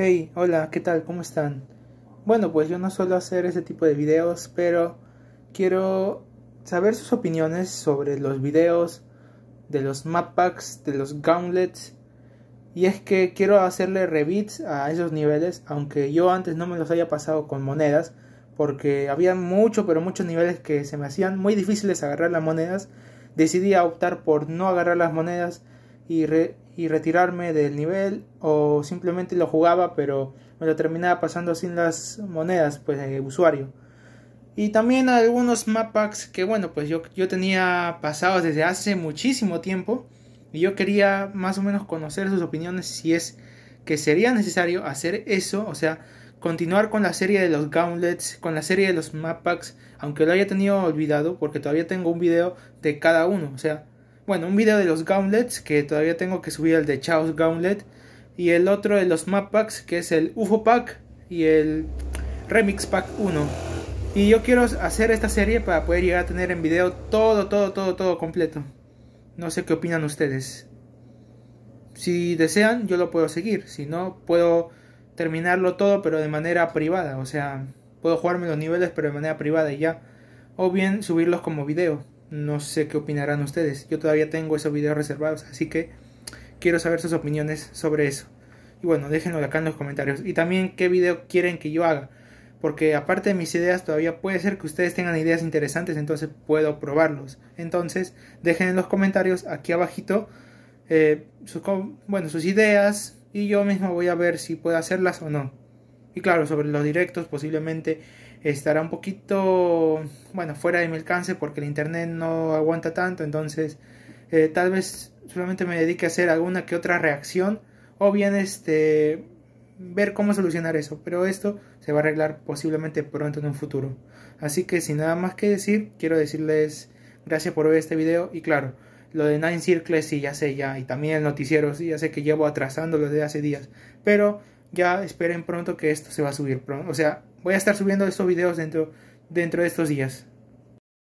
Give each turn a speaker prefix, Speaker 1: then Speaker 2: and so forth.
Speaker 1: Hey, hola, ¿qué tal? ¿Cómo están? Bueno, pues yo no suelo hacer ese tipo de videos, pero quiero saber sus opiniones sobre los videos de los map packs, de los gauntlets. Y es que quiero hacerle rebits a esos niveles, aunque yo antes no me los haya pasado con monedas, porque había mucho, pero muchos niveles que se me hacían muy difíciles agarrar las monedas. Decidí optar por no agarrar las monedas y, re y retirarme del nivel o simplemente lo jugaba pero me lo terminaba pasando sin las monedas pues de usuario y también algunos packs que bueno pues yo, yo tenía pasados desde hace muchísimo tiempo y yo quería más o menos conocer sus opiniones si es que sería necesario hacer eso o sea continuar con la serie de los gauntlets, con la serie de los map packs, aunque lo haya tenido olvidado, porque todavía tengo un video de cada uno. O sea, bueno, un video de los Gauntlets que todavía tengo que subir el de Chaos Gauntlet y el otro de los map packs que es el UFO pack y el Remix pack 1. Y yo quiero hacer esta serie para poder llegar a tener en video todo, todo, todo, todo completo. No sé qué opinan ustedes. Si desean, yo lo puedo seguir. Si no, puedo terminarlo todo, pero de manera privada. O sea, puedo jugarme los niveles, pero de manera privada y ya. O bien subirlos como video. No sé qué opinarán ustedes. Yo todavía tengo esos videos reservados, así que quiero saber sus opiniones sobre eso. Y bueno, déjenlo acá en los comentarios. Y también qué video quieren que yo haga. Porque aparte de mis ideas, todavía puede ser que ustedes tengan ideas interesantes, entonces puedo probarlos. Entonces, dejen en los comentarios aquí abajito eh, bueno, sus ideas y yo mismo voy a ver si puedo hacerlas o no. Y claro, sobre los directos posiblemente estará un poquito, bueno, fuera de mi alcance porque el internet no aguanta tanto, entonces eh, tal vez solamente me dedique a hacer alguna que otra reacción o bien este ver cómo solucionar eso, pero esto se va a arreglar posiblemente pronto en un futuro. Así que sin nada más que decir, quiero decirles gracias por ver este video y claro, lo de Nine Circles sí ya sé ya y también el noticiero sí ya sé que llevo los de hace días, pero ya esperen pronto que esto se va a subir pronto. O sea, voy a estar subiendo estos videos dentro, dentro de estos días.